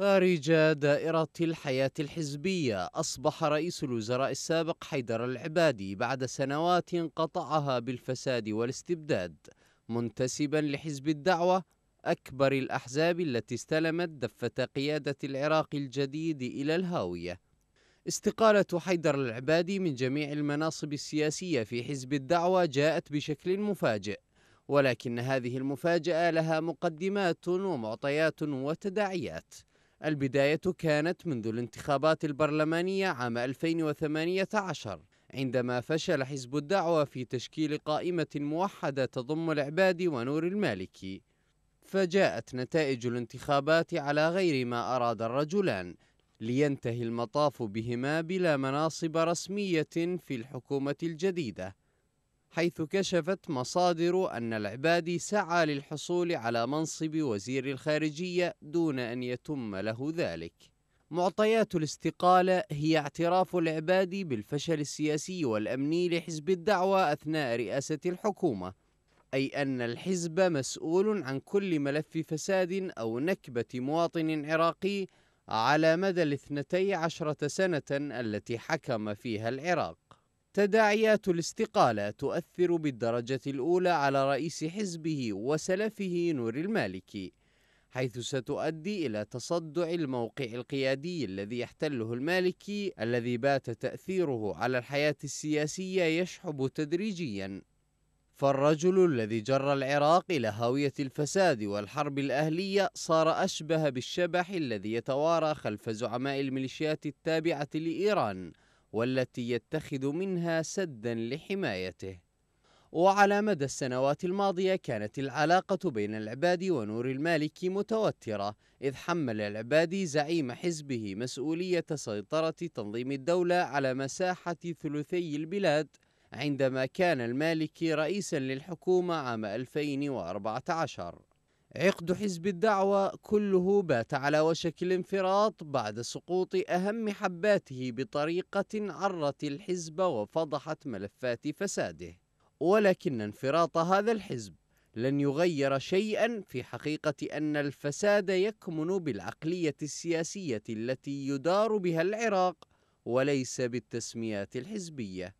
خارج دائرة الحياة الحزبية أصبح رئيس الوزراء السابق حيدر العبادي بعد سنوات قطعها بالفساد والاستبداد منتسبا لحزب الدعوة أكبر الأحزاب التي استلمت دفة قيادة العراق الجديد إلى الهاوية استقالة حيدر العبادي من جميع المناصب السياسية في حزب الدعوة جاءت بشكل مفاجئ ولكن هذه المفاجأة لها مقدمات ومعطيات وتداعيات البداية كانت منذ الانتخابات البرلمانية عام 2018 عندما فشل حزب الدعوة في تشكيل قائمة موحدة تضم العبادي ونور المالكي فجاءت نتائج الانتخابات على غير ما أراد الرجلان لينتهي المطاف بهما بلا مناصب رسمية في الحكومة الجديدة حيث كشفت مصادر أن العبادي سعى للحصول على منصب وزير الخارجية دون أن يتم له ذلك معطيات الاستقالة هي اعتراف العبادي بالفشل السياسي والأمني لحزب الدعوة أثناء رئاسة الحكومة أي أن الحزب مسؤول عن كل ملف فساد أو نكبة مواطن عراقي على مدى الاثنتي عشرة سنة التي حكم فيها العراق تداعيات الاستقالة تؤثر بالدرجة الأولى على رئيس حزبه وسلفه نور المالكي حيث ستؤدي إلى تصدع الموقع القيادي الذي يحتله المالكي الذي بات تأثيره على الحياة السياسية يشحب تدريجيا فالرجل الذي جر العراق إلى هاوية الفساد والحرب الأهلية صار أشبه بالشبح الذي يتوارى خلف زعماء الميليشيات التابعة لإيران والتي يتخذ منها سدا لحمايته وعلى مدى السنوات الماضية كانت العلاقة بين العبادي ونور المالكي متوترة إذ حمل العبادي زعيم حزبه مسؤولية سيطرة تنظيم الدولة على مساحة ثلثي البلاد عندما كان المالكي رئيسا للحكومة عام 2014 عقد حزب الدعوة كله بات على وشك الانفراط بعد سقوط أهم حباته بطريقة عرت الحزب وفضحت ملفات فساده ولكن انفراط هذا الحزب لن يغير شيئا في حقيقة أن الفساد يكمن بالعقلية السياسية التي يدار بها العراق وليس بالتسميات الحزبيه